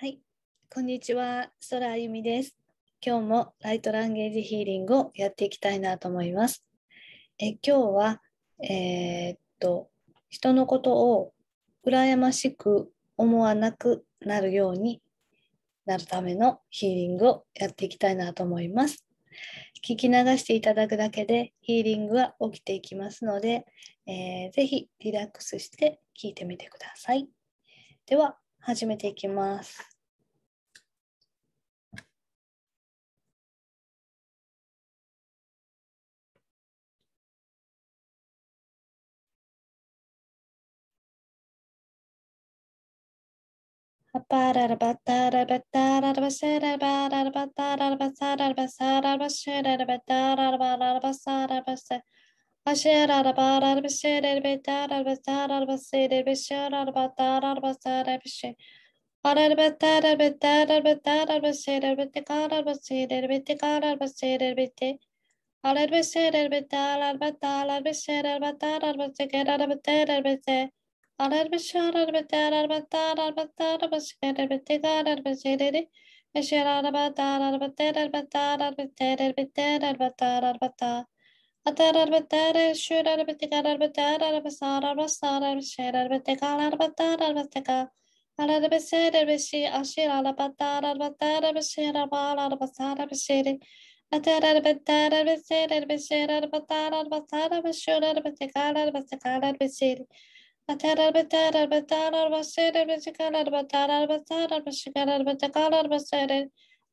はい、こんにちは、空あゆみです。今日もライトランゲージヒーリングをやっていきたいなと思います。え今日は、えー、っと、人のことを羨ましく思わなくなるようになるためのヒーリングをやっていきたいなと思います。聞き流していただくだけでヒーリングは起きていきますので、えー、ぜひリラックスして聞いてみてください。では始めていきます。Asher arabar arbişer elbettar arbettar arbasir elbişer arbattar arbastar Atar elbette reşür elbette kar elbette er elbette sar elbette sar elbette şer elbette kal elbette er elbette kal. Al elbette ser elbette şi aşir al elbette er elbette er elbette şer elbal elbette sar elbette şeri. Atar elbette elbette ser elbette şer elbette er elbette er elbette şür elbette kal elbette kal elbette şeri. Atar elbette elbette er elbette ser elbette kal elbette er elbette er elbette şi kal elbette kal elbette şeri.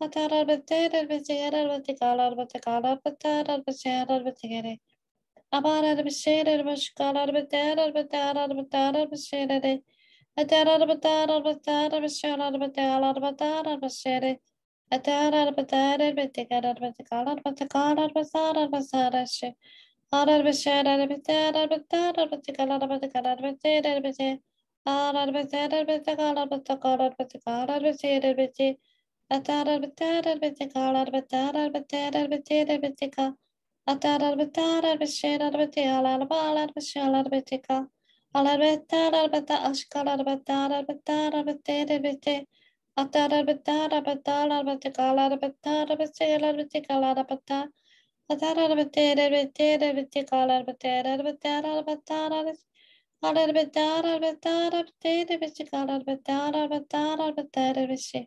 Atarar beter elbette yarar elbette kalar elbette kalar beter elbette yarar elbette gerek. Abarar bir şeyler elbette kalar beter elbette yarar elbette yarar bir şeyleri. Atarar beter elbette yarar bir şeyler elbette kalar beter bir şeyleri. Atarar beter elbette yarar elbette kalar elbette kalar beter elbette yarar şey. Arar bir şeyler elbette yarar elbette yarar elbette kalar elbette kalar elbette elbette. Arar beter elbette kalar elbette kalar elbette kalar elbette elbette. A Atarar batarar batikalar batarar batarar batarar batika. Atarar batarar batarar batalar balar batalar batika. Alar batarar bata ashkalar batarar batarar batarar bate. Atarar batarar batalar batikalar batarar batalar batikalar bata. Atarar batarar batarar batikalar batarar batarar batarar Alar batarar batarar batarar batikalar batarar batarar batarar batarar batarar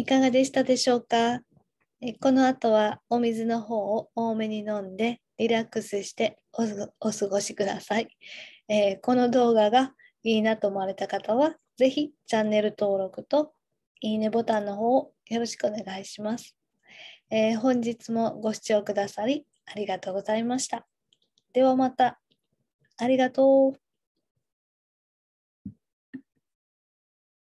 いかがでしたでしょうかこの後はお水の方を多めに飲んでリラックスしてお過ごしください、えー、この動画がいいなと思われた方は、ぜひチャンネル登録といいねボタンの方をよろしくお願いします。えー、本日もご視聴くださりありがとうございました。ではまた。ありがとう。